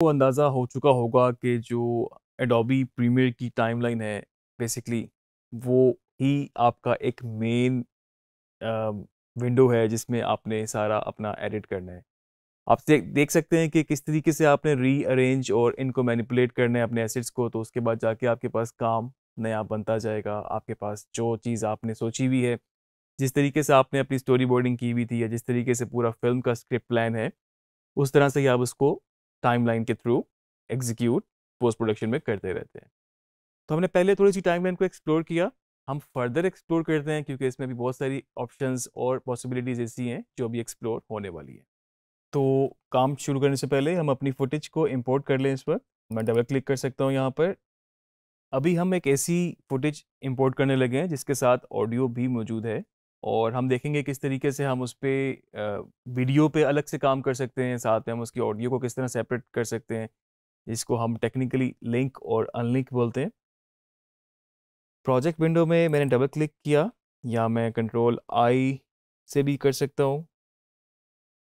को अंदाज़ा हो चुका होगा कि जो एडोबी प्रीमियर की टाइमलाइन है बेसिकली वो ही आपका एक मेन विंडो है जिसमें आपने सारा अपना एडिट करना है आप देख देख सकते हैं कि किस तरीके से आपने रीअरेंज और इनको मैनिपुलेट करना है अपने एसेट्स को तो उसके बाद जाके आपके पास काम नया बनता जाएगा आपके पास जो चीज़ आपने सोची हुई है जिस तरीके से आपने अपनी स्टोरी बोर्डिंग की हुई थी या जिस तरीके से पूरा फिल्म का स्क्रिप्ट प्लान है उस तरह से ही आप उसको टाइमलाइन के थ्रू एग्जीक्यूट पोस्ट प्रोडक्शन में करते रहते हैं तो हमने पहले थोड़ी सी टाइमलाइन को एक्सप्लोर किया हम फर्दर एक्सप्लोर करते हैं क्योंकि इसमें भी बहुत सारी ऑप्शंस और पॉसिबिलिटीज़ ऐसी हैं जो अभी एक्सप्लोर होने वाली है तो काम शुरू करने से पहले हम अपनी फुटेज को इम्पोर्ट कर लें इस पर मैं डबल क्लिक कर सकता हूँ यहाँ पर अभी हम एक ऐसी फुटेज इम्पोर्ट करने लगे हैं जिसके साथ ऑडियो भी मौजूद है और हम देखेंगे किस तरीके से हम उस पर वीडियो पे अलग से काम कर सकते हैं साथ में हम उसकी ऑडियो को किस तरह सेपरेट कर सकते हैं इसको हम टेक्निकली लिंक और अनलिंक बोलते हैं प्रोजेक्ट विंडो में मैंने डबल क्लिक किया या मैं कंट्रोल आई से भी कर सकता हूँ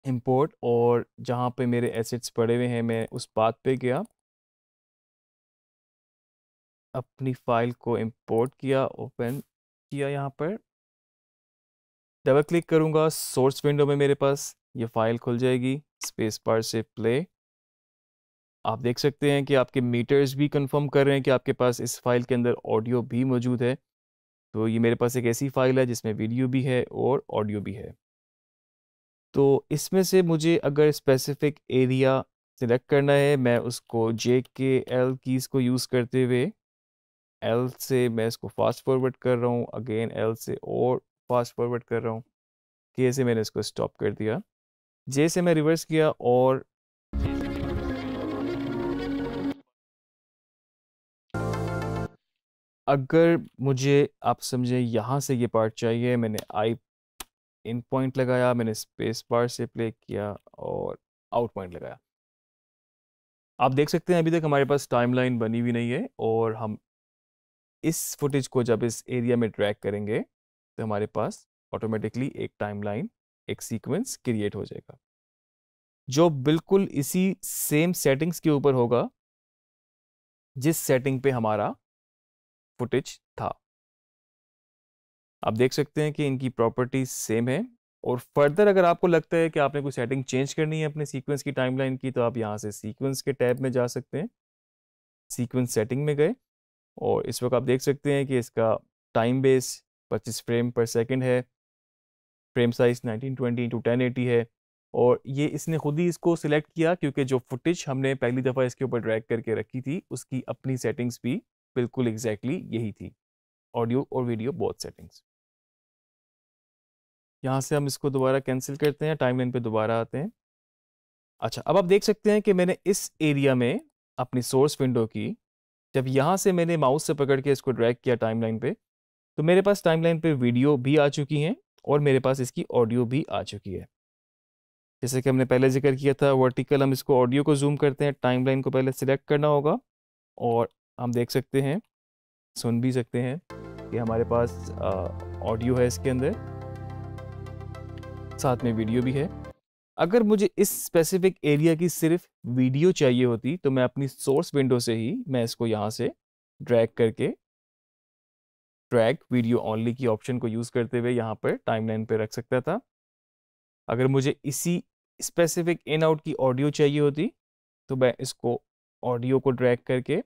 इम्पोर्ट और जहाँ पे मेरे एसेट्स पड़े हुए हैं मैं उस बात पे गया अपनी फाइल को इम्पोर्ट किया ओपन किया यहाँ पर डबल क्लिक करूँगा सोर्स विंडो में मेरे पास ये फाइल खुल जाएगी स्पेस पार से प्ले आप देख सकते हैं कि आपके मीटर्स भी कंफर्म कर रहे हैं कि आपके पास इस फाइल के अंदर ऑडियो भी मौजूद है तो ये मेरे पास एक ऐसी फाइल है जिसमें वीडियो भी है और ऑडियो भी है तो इसमें से मुझे अगर स्पेसिफिक एरिया सिलेक्ट करना है मैं उसको जे के एल कीज़ को यूज़ करते हुए एल से मैं इसको फास्ट फॉरवर्ड कर रहा हूँ अगेन एल से और फास्ट फॉरवर्ड कर रहा हूँ के से मैंने इसको स्टॉप कर दिया जे से मैं रिवर्स किया और अगर मुझे आप समझे यहाँ से ये पार्ट चाहिए मैंने आई इन पॉइंट लगाया मैंने स्पेस बार से प्ले किया और आउट पॉइंट लगाया आप देख सकते हैं अभी तक हमारे पास टाइमलाइन बनी हुई नहीं है और हम इस फुटेज को जब इस एरिया में ट्रैक करेंगे तो हमारे पास ऑटोमेटिकली एक टाइमलाइन एक सीक्वेंस क्रिएट हो जाएगा जो बिल्कुल इसी सेम सेटिंग्स के ऊपर होगा जिस सेटिंग पे हमारा फुटेज था आप देख सकते हैं कि इनकी प्रॉपर्टीज सेम है और फर्दर अगर आपको लगता है कि आपने कोई सेटिंग चेंज करनी है अपने सीक्वेंस की टाइमलाइन की तो आप यहाँ से सीक्वेंस के टैब में जा सकते हैं सीक्वेंस सेटिंग में गए और इस वक्त आप देख सकते हैं कि इसका टाइम बेस पच्चीस फ्रेम पर सेकेंड है frame size nineteen twenty into ten eighty है और ये इसने खुद ही इसको सिलेक्ट किया क्योंकि जो फुटेज हमने पहली दफ़ा इसके ऊपर ड्रैग करके रखी थी उसकी अपनी सेटिंग्स भी बिल्कुल एग्जैक्टली exactly यही थी ऑडियो और वीडियो बहुत सेटिंग्स यहाँ से हम इसको दोबारा कैंसिल करते हैं टाइमलाइन पे दोबारा आते हैं अच्छा अब आप देख सकते हैं कि मैंने इस एरिया में अपनी सोर्स विंडो की जब यहाँ से मैंने माउस से पकड़ के इसको ड्रैग किया टाइमलाइन पे तो मेरे पास टाइमलाइन पे वीडियो भी आ चुकी हैं और मेरे पास इसकी ऑडियो भी आ चुकी है जैसे कि हमने पहले जिक्र किया था वर्टिकल हम इसको ऑडियो को जूम करते हैं टाइमलाइन को पहले सिलेक्ट करना होगा और हम देख सकते हैं सुन भी सकते हैं कि हमारे पास ऑडियो है इसके अंदर साथ में वीडियो भी है अगर मुझे इस स्पेसिफिक एरिया की सिर्फ वीडियो चाहिए होती तो मैं अपनी सोर्स विंडो से ही मैं इसको यहाँ से ड्रैग करके ट्रैक वीडियो ऑनली की ऑप्शन को यूज़ करते हुए यहाँ पर टाइमलाइन पे रख सकता था अगर मुझे इसी स्पेसिफिक इन आउट की ऑडियो चाहिए होती तो मैं इसको ऑडियो को ड्रैग करके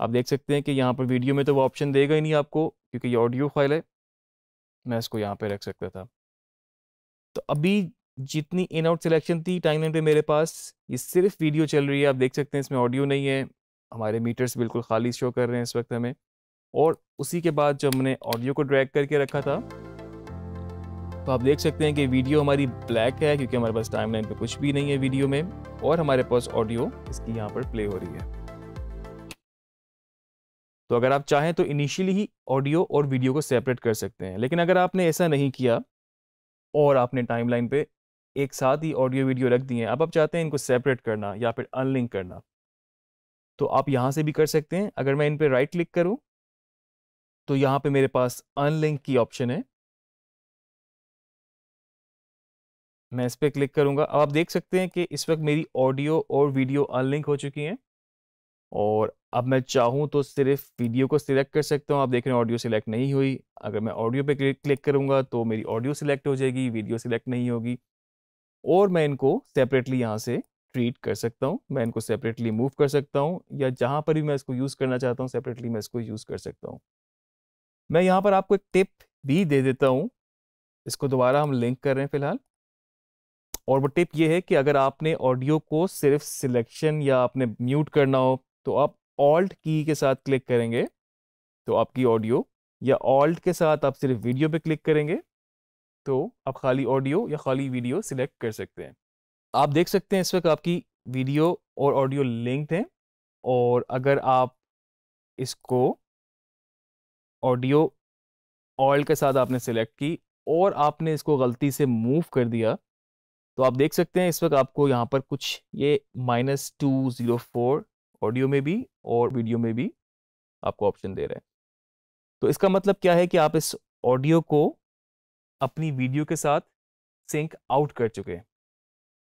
आप देख सकते हैं कि यहाँ पर वीडियो में तो वो ऑप्शन देगा ही नहीं आपको क्योंकि ये ऑडियो फाइल है मैं इसको यहाँ पे रख सकता था तो अभी जितनी इन आउट सिलेक्शन थी टाइमलाइन पे मेरे पास ये सिर्फ वीडियो चल रही है आप देख सकते हैं इसमें ऑडियो नहीं है हमारे मीटर्स बिल्कुल खाली शो कर रहे हैं इस वक्त हमें और उसी के बाद जब हमने ऑडियो को ड्रैग करके रखा था तो आप देख सकते हैं कि वीडियो हमारी ब्लैक है क्योंकि हमारे पास लाइन पर कुछ भी नहीं है वीडियो में और हमारे पास ऑडियो इसकी यहाँ पर प्ले हो रही है तो अगर आप चाहें तो इनिशियली ही ऑडियो और वीडियो को सेपरेट कर सकते हैं लेकिन अगर आपने ऐसा नहीं किया और आपने टाइमलाइन पे एक साथ ही ऑडियो वीडियो रख दिए हैं अब आप चाहते हैं इनको सेपरेट करना या फिर अनलिंक करना तो आप यहाँ से भी कर सकते हैं अगर मैं इन पर राइट क्लिक करूँ तो यहाँ पे मेरे पास अनलिंक की ऑप्शन है मैं इस पर क्लिक करूँगा अब आप देख सकते हैं कि इस वक्त मेरी ऑडियो और वीडियो अनलिंक हो चुकी हैं और अब मैं चाहूँ तो सिर्फ वीडियो को सिलेक्ट कर सकता हूँ आप देख रहे हैं ऑडियो सिलेक्ट नहीं हुई अगर मैं ऑडियो पे क्लिक करूँगा तो मेरी ऑडियो सिलेक्ट हो जाएगी वीडियो सिलेक्ट नहीं होगी और मैं इनको सेपरेटली यहाँ से ट्रीट कर सकता हूँ मैं इनको सेपरेटली मूव कर सकता हूँ या जहाँ पर भी मैं इसको यूज़ करना चाहता हूँ सेपरेटली मैं इसको यूज़ कर सकता हूँ मैं यहाँ पर आपको एक टिप भी दे देता हूँ इसको दोबारा हम लिंक कर रहे हैं फिलहाल और वो टिप ये है कि अगर आपने ऑडियो को सिर्फ सिलेक्शन या आपने म्यूट करना हो तो आप ऑल्ट की के साथ क्लिक करेंगे तो आपकी ऑडियो या ऑल्ट के साथ आप सिर्फ वीडियो पे क्लिक करेंगे तो आप खाली ऑडियो या खाली वीडियो सिलेक्ट कर सकते हैं आप देख सकते हैं इस वक्त आपकी वीडियो और ऑडियो लिंक्ड हैं और अगर आप इसको ऑडियो ऑयल के साथ आपने सेलेक्ट की और आपने इसको गलती से मूव कर दिया तो आप देख सकते हैं इस वक्त आपको यहाँ पर कुछ ये minus two zero four audio में भी और वीडियो में भी आपको ऑप्शन दे रहे हैं तो इसका मतलब क्या है कि आप इस ऑडियो को अपनी वीडियो के साथ सिंक आउट कर चुके हैं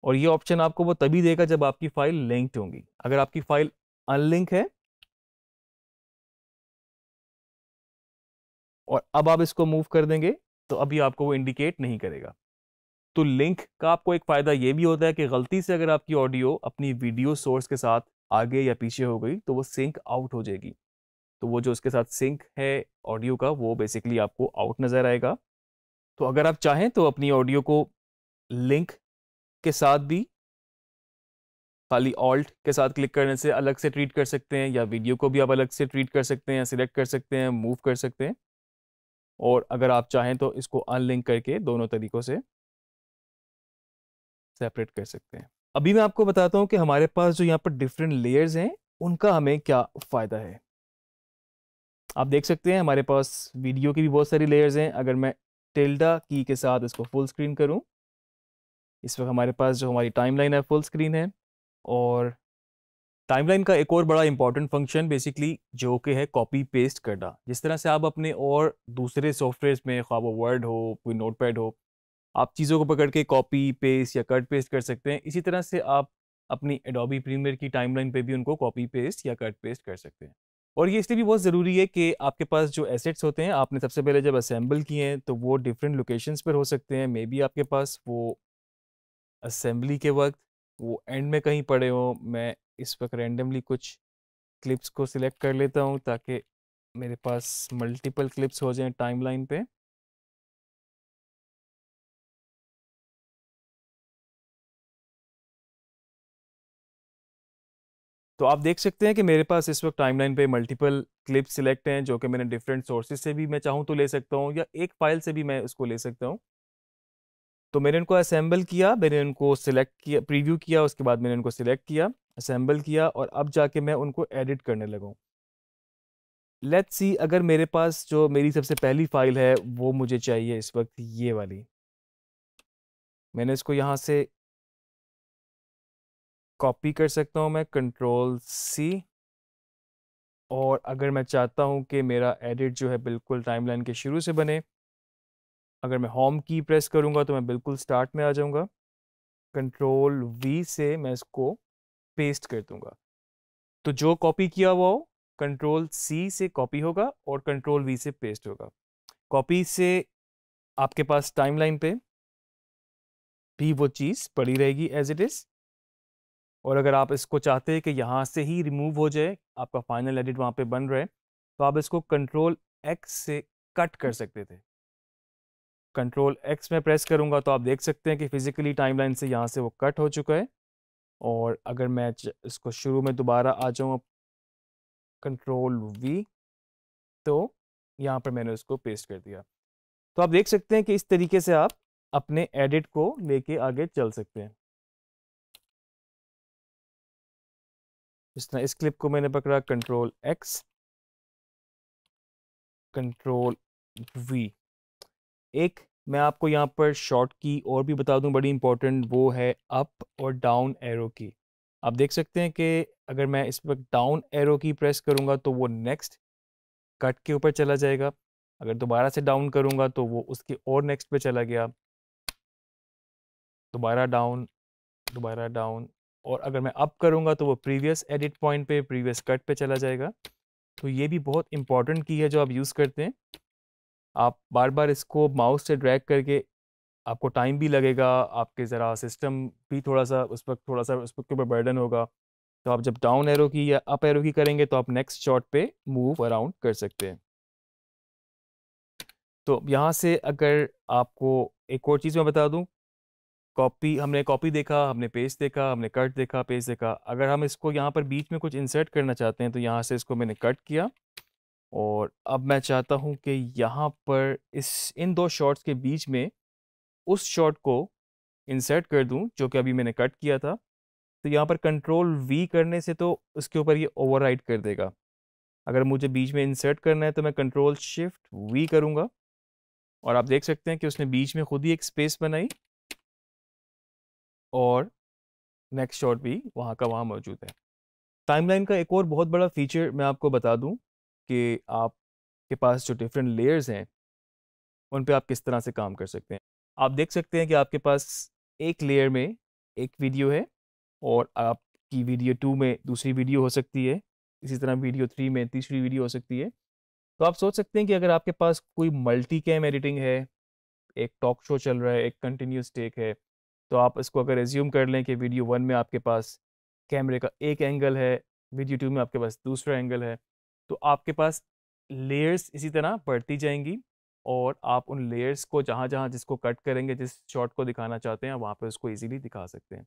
और ये ऑप्शन आपको वो तभी देगा जब आपकी फ़ाइल लिंक्ड होंगी अगर आपकी फ़ाइल अनलिंक है और अब आप इसको मूव कर देंगे तो अभी आपको वो इंडिकेट नहीं करेगा तो लिंक का आपको एक फ़ायदा ये भी होता है कि गलती से अगर आपकी ऑडियो अपनी वीडियो सोर्स के साथ आगे या पीछे हो गई तो वो सिंक आउट हो जाएगी तो वो जो उसके साथ सिंक है ऑडियो का वो बेसिकली आपको आउट नज़र आएगा तो अगर आप चाहें तो अपनी ऑडियो को लिंक के साथ भी खाली ऑल्ट के साथ क्लिक करने से अलग से ट्रीट कर सकते हैं या वीडियो को भी आप अलग से ट्रीट कर सकते हैं सिलेक्ट कर सकते हैं मूव कर सकते हैं और अगर आप चाहें तो इसको अनलिंक करके दोनों तरीक़ों से सेपरेट कर सकते हैं अभी मैं आपको बताता हूँ कि हमारे पास जो यहाँ पर डिफरेंट लेयर्स हैं उनका हमें क्या फ़ायदा है आप देख सकते हैं हमारे पास वीडियो की भी बहुत सारी लेयर्स हैं अगर मैं टेल्टा की के साथ इसको फुल स्क्रीन करूं इस वक्त हमारे पास जो हमारी टाइमलाइन है फुल स्क्रीन है और टाइमलाइन का एक और बड़ा इंपॉर्टेंट फंक्शन बेसिकली जो कि है कॉपी पेस्ट करना जिस तरह से आप अपने और दूसरे सॉफ्टवेयर में ख्वाब वर्ड हो कोई पैड हो आप चीज़ों को पकड़ के कॉपी पेस्ट या कट पेस्ट कर सकते हैं इसी तरह से आप अपनी एडोबी प्रीमियर की टाइमलाइन पे भी उनको कॉपी पेस्ट या कट पेस्ट कर सकते हैं और ये इसलिए भी बहुत ज़रूरी है कि आपके पास जो एसेट्स होते हैं आपने सबसे पहले जब असेंबल किए हैं तो वो डिफरेंट लोकेशंस पर हो सकते हैं मे बी आपके पास वो असेंबली के वक्त वो एंड में कहीं पड़े हों मैं इस वक्त रैंडमली कुछ क्लिप्स को सिलेक्ट कर लेता हूँ ताकि मेरे पास मल्टीपल क्लिप्स हो जाएं टाइमलाइन पे तो आप देख सकते हैं कि मेरे पास इस वक्त टाइमलाइन पे मल्टीपल क्लिप्स सिलेक्ट हैं जो कि मैंने डिफरेंट सोर्सेज से भी मैं चाहूँ तो ले सकता हूँ या एक फाइल से भी मैं उसको ले सकता हूँ तो मैंने इनको असेंबल किया मैंने इनको सिलेक्ट किया प्रीव्यू किया उसके बाद मैंने इनको सिलेक्ट किया असेंबल किया और अब जाके मैं उनको एडिट करने लगाऊँ लेट्स सी अगर मेरे पास जो मेरी सबसे पहली फ़ाइल है वो मुझे चाहिए इस वक्त ये वाली मैंने इसको यहाँ से कॉपी कर सकता हूँ मैं कंट्रोल सी और अगर मैं चाहता हूँ कि मेरा एडिट जो है बिल्कुल टाइमलाइन के शुरू से बने अगर मैं होम की प्रेस करूँगा तो मैं बिल्कुल स्टार्ट में आ जाऊँगा कंट्रोल वी से मैं इसको पेस्ट कर दूँगा तो जो कॉपी किया हुआ हो कंट्रोल सी से कॉपी होगा और कंट्रोल वी से पेस्ट होगा कॉपी से आपके पास टाइमलाइन पे भी वो चीज़ पड़ी रहेगी एज इट इज़ और अगर आप इसको चाहते हैं कि यहाँ से ही रिमूव हो जाए आपका फाइनल एडिट वहाँ पे बन रहा है तो आप इसको कंट्रोल एक्स से कट कर सकते थे कंट्रोल एक्स में प्रेस करूंगा तो आप देख सकते हैं कि फ़िज़िकली टाइमलाइन से यहाँ से वो कट हो चुका है और अगर मैं इसको शुरू में दोबारा आ जाऊँ कंट्रोल वी तो यहाँ पर मैंने उसको पेस्ट कर दिया तो आप देख सकते हैं कि इस तरीके से आप अपने एडिट को लेके आगे चल सकते हैं इस तरह इस क्लिप को मैंने पकड़ा कंट्रोल एक्स कंट्रोल वी एक मैं आपको यहाँ पर शॉर्ट की और भी बता दूँ बड़ी इंपॉर्टेंट वो है अप और डाउन एरो की आप देख सकते हैं कि अगर मैं इस वक्त डाउन एरो की प्रेस करूँगा तो वो नेक्स्ट कट के ऊपर चला जाएगा अगर दोबारा से डाउन करूँगा तो वो उसके और नेक्स्ट पे चला गया दोबारा डाउन दोबारा डाउन और अगर मैं अप करूँगा तो वो प्रीवियस एडिट पॉइंट पे प्रीवियस कट पे चला जाएगा तो ये भी बहुत इंपॉर्टेंट की है जो आप यूज़ करते हैं आप बार बार इसको माउस से ड्रैग करके आपको टाइम भी लगेगा आपके ज़रा सिस्टम भी थोड़ा सा उस वक्त थोड़ा सा उस पर ऊपर बर्डन होगा तो आप जब डाउन एरो की या अप एरो की करेंगे तो आप नेक्स्ट शॉट पे मूव अराउंड कर सकते हैं तो यहाँ से अगर आपको एक और चीज़ मैं बता दूँ कॉपी हमने कॉपी देखा हमने पेज देखा हमने कट देखा पेज देखा अगर हम इसको यहाँ पर बीच में कुछ इंसर्ट करना चाहते हैं तो यहाँ से इसको मैंने कट किया और अब मैं चाहता हूँ कि यहाँ पर इस इन दो शॉट्स के बीच में उस शॉट को इंसर्ट कर दूँ जो कि अभी मैंने कट किया था तो यहाँ पर कंट्रोल वी करने से तो उसके ऊपर ये ओवरराइड कर देगा अगर मुझे बीच में इंसर्ट करना है तो मैं कंट्रोल शिफ्ट वी करूँगा और आप देख सकते हैं कि उसने बीच में खुद ही एक स्पेस बनाई और नेक्स्ट शॉट भी वहाँ का वहाँ मौजूद है टाइमलाइन का एक और बहुत बड़ा फीचर मैं आपको बता दूँ कि आपके पास जो डिफरेंट लेयर्स हैं उन पे आप किस तरह से काम कर सकते हैं आप देख सकते हैं कि आपके पास एक लेयर में एक वीडियो है और आपकी वीडियो टू में दूसरी वीडियो हो सकती है इसी तरह वीडियो थ्री में तीसरी वीडियो हो सकती है तो आप सोच सकते हैं कि अगर आपके पास कोई मल्टी कैम एडिटिंग है एक टॉक शो चल रहा है एक कंटिन्यूस टेक है तो आप इसको अगर रेज्यूम कर लें कि वीडियो वन में आपके पास कैमरे का एक एंगल है वीडियो टू में आपके पास दूसरा एंगल है तो आपके पास लेयर्स इसी तरह बढ़ती जाएंगी और आप उन लेयर्स को जहाँ जहाँ जिसको कट करेंगे जिस शॉट को दिखाना चाहते हैं वहाँ पर उसको इजीली दिखा सकते हैं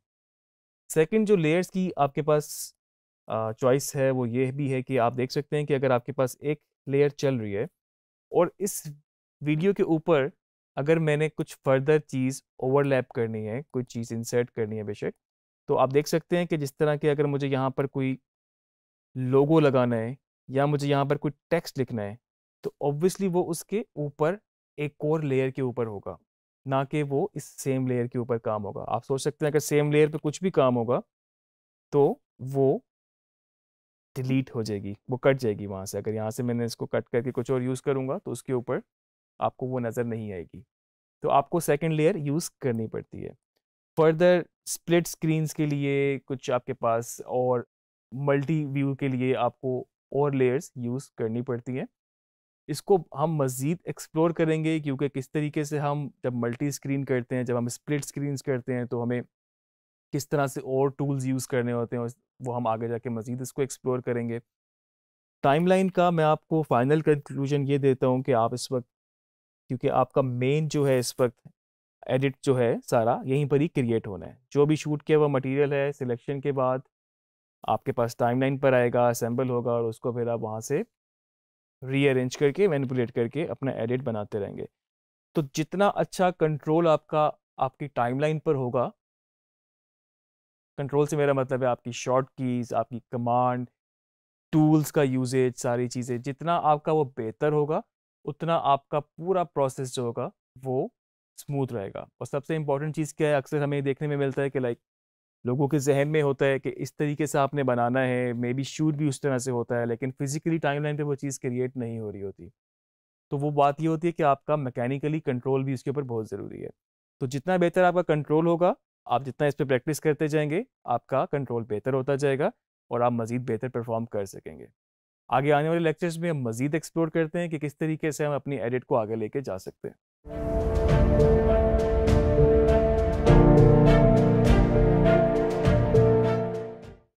सेकंड जो लेयर्स की आपके पास चॉइस है वो ये भी है कि आप देख सकते हैं कि अगर आपके पास एक लेयर चल रही है और इस वीडियो के ऊपर अगर मैंने कुछ फर्दर चीज़ ओवरलैप करनी है कोई चीज़ इंसर्ट करनी है बेशक तो आप देख सकते हैं कि जिस तरह के अगर मुझे यहाँ पर कोई लोगो लगाना है या मुझे यहाँ पर कोई टेक्स्ट लिखना है तो ऑब्वियसली वो उसके ऊपर एक और लेयर के ऊपर होगा ना कि वो इस सेम लेयर के ऊपर काम होगा आप सोच सकते हैं अगर सेम लेयर पे कुछ भी काम होगा तो वो डिलीट हो जाएगी वो कट जाएगी वहाँ से अगर यहाँ से मैंने इसको कट करके कुछ और यूज़ करूँगा तो उसके ऊपर आपको वो नज़र नहीं आएगी तो आपको सेकेंड लेयर यूज़ करनी पड़ती है फर्दर स्प्लिट स्क्रीन्स के लिए कुछ आपके पास और मल्टी व्यू के लिए आपको और लेयर्स यूज़ करनी पड़ती हैं इसको हम मज़ीद एक्सप्लोर करेंगे क्योंकि किस तरीके से हम जब मल्टी स्क्रीन करते हैं जब हम स्प्लिट स्क्रीन करते हैं तो हमें किस तरह से और टूल्स यूज़ करने होते हैं वो हम आगे जाके मज़ीद इसको एक्सप्लोर करेंगे टाइमलाइन का मैं आपको फाइनल कंक्लूजन ये देता हूँ कि आप इस वक्त क्योंकि आपका मेन जो है इस वक्त एडिट जो है सारा यहीं पर ही क्रिएट होना है जो भी शूट किया हुआ मटेरियल है सिलेक्शन के बाद आपके पास टाइमलाइन पर आएगा असेंबल होगा और उसको फिर आप वहाँ से रीअरेंज करके मैनिपुलेट करके अपना एडिट बनाते रहेंगे तो जितना अच्छा कंट्रोल आपका आपकी टाइमलाइन पर होगा कंट्रोल से मेरा मतलब है आपकी शॉर्ट कीज़ आपकी कमांड टूल्स का यूजेज सारी चीज़ें जितना आपका वो बेहतर होगा उतना आपका पूरा प्रोसेस जो होगा वो स्मूथ रहेगा और सबसे इंपॉर्टेंट चीज़ क्या है अक्सर हमें देखने में मिलता है कि लाइक लोगों के जहन में होता है कि इस तरीके से आपने बनाना है मे बी शूट भी उस तरह से होता है लेकिन फिजिकली टाइमलाइन पे वो चीज़ क्रिएट नहीं हो रही होती तो वो बात ये होती है कि आपका मैकेनिकली कंट्रोल भी इसके ऊपर बहुत ज़रूरी है तो जितना बेहतर आपका कंट्रोल होगा आप जितना इस पर प्रैक्टिस करते जाएंगे आपका कंट्रोल बेहतर होता जाएगा और आप मज़ीद बेहतर परफॉर्म कर सकेंगे आगे आने वाले लेक्चर्स में हम मज़ीद एक्सप्लोर करते हैं कि किस तरीके से हम अपनी एडिट को आगे लेके जा सकते हैं